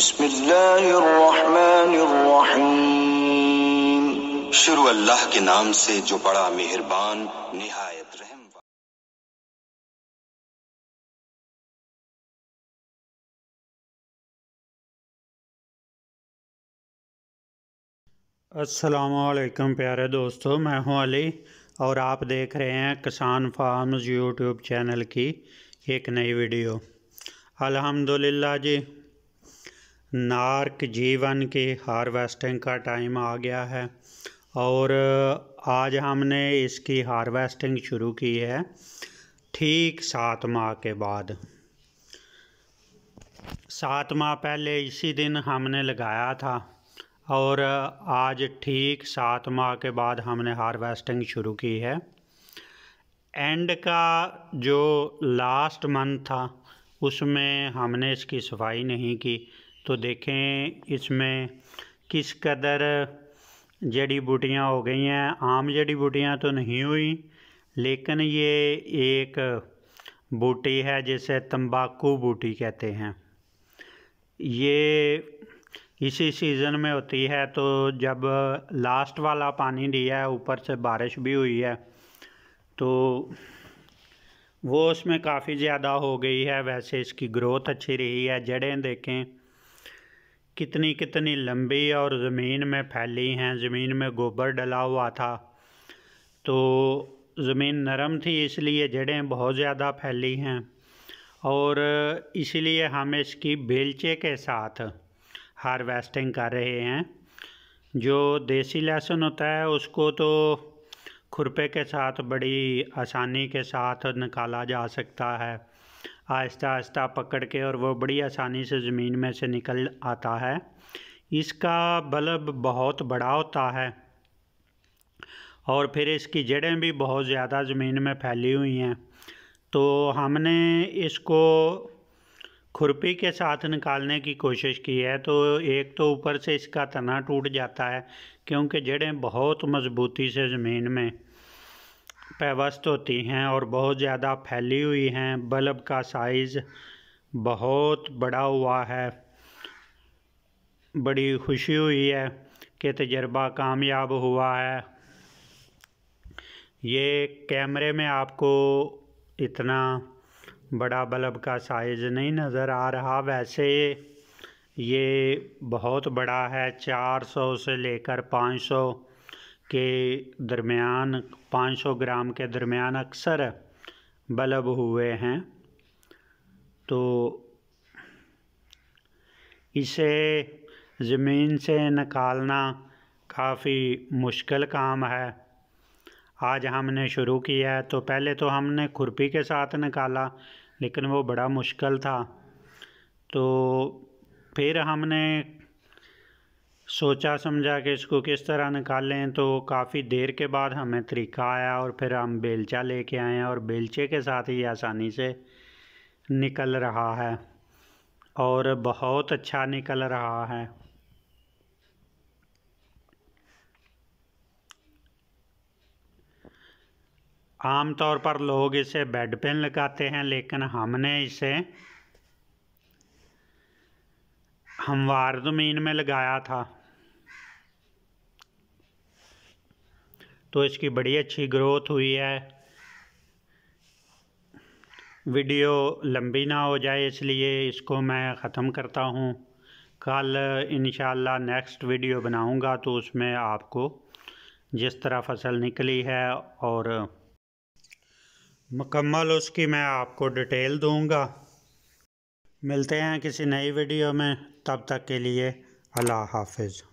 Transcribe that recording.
बिस्म शुरू अल्लाह के नाम से जो बड़ा मेहरबान निहायत रहम असलकम प्यारे दोस्तों मैं हूं अली और आप देख रहे हैं किसान फार्म्स यूट्यूब चैनल की एक नई वीडियो अल्हम्दुलिल्लाह जी नार्क जीवन की हार्वेस्टिंग का टाइम आ गया है और आज हमने इसकी हार्वेस्टिंग शुरू की है ठीक सात माह के बाद सात माह पहले इसी दिन हमने लगाया था और आज ठीक सात माह के बाद हमने हार्वेस्टिंग शुरू की है एंड का जो लास्ट मंथ था उसमें हमने इसकी सफाई नहीं की तो देखें इसमें किस कदर जड़ी बूटियाँ हो गई हैं आम जड़ी बूटियाँ तो नहीं हुई लेकिन ये एक बूटी है जिसे तंबाकू बूटी कहते हैं ये इसी सीज़न में होती है तो जब लास्ट वाला पानी दिया है ऊपर से बारिश भी हुई है तो वो उसमें काफ़ी ज़्यादा हो गई है वैसे इसकी ग्रोथ अच्छी रही है जड़ें देखें कितनी कितनी लंबी और ज़मीन में फैली हैं ज़मीन में गोबर डला हुआ था तो ज़मीन नरम थी इसलिए जड़ें बहुत ज़्यादा फैली हैं और इसलिए हम इसकी बेलचे के साथ हार्वेस्टिंग कर रहे हैं जो देसी लहसुन होता है उसको तो खुरपे के साथ बड़ी आसानी के साथ निकाला जा सकता है आहिस्ता आहिस्ता पकड़ के और वो बड़ी आसानी से ज़मीन में से निकल आता है इसका बल्ब बहुत बड़ा होता है और फिर इसकी जड़ें भी बहुत ज़्यादा ज़मीन में फैली हुई हैं तो हमने इसको खुरपी के साथ निकालने की कोशिश की है तो एक तो ऊपर से इसका तना टूट जाता है क्योंकि जड़ें बहुत मज़बूती से ज़मीन में पेवस्त होती हैं और बहुत ज़्यादा फैली हुई हैं बल्ब का साइज़ बहुत बड़ा हुआ है बड़ी खुशी हुई है कि तजर्बा कामयाब हुआ है ये कैमरे में आपको इतना बड़ा बल्ब का साइज़ नहीं नज़र आ रहा वैसे ये बहुत बड़ा है 400 से लेकर 500 के दरमियान 500 ग्राम के दरमियान अक्सर बल्ब हुए हैं तो इसे ज़मीन से निकालना काफ़ी मुश्किल काम है आज हमने शुरू किया है तो पहले तो हमने खुरपी के साथ निकाला लेकिन वो बड़ा मुश्किल था तो फिर हमने सोचा समझा कि इसको किस तरह निकालें तो काफ़ी देर के बाद हमें तरीका आया और फिर हम बेलचा लेके आए हैं और बेलचे के साथ ही आसानी से निकल रहा है और बहुत अच्छा निकल रहा है आम तौर पर लोग इसे बेड पेन लगाते हैं लेकिन हमने इसे हमवार ज़मीन में लगाया था तो इसकी बड़ी अच्छी ग्रोथ हुई है वीडियो लंबी ना हो जाए इसलिए इसको मैं ख़त्म करता हूँ कल इन नेक्स्ट वीडियो बनाऊँगा तो उसमें आपको जिस तरह फसल निकली है और मुकम्मल उसकी मैं आपको डिटेल दूँगा मिलते हैं किसी नई वीडियो में तब तक के लिए अल्लाह हाफिज़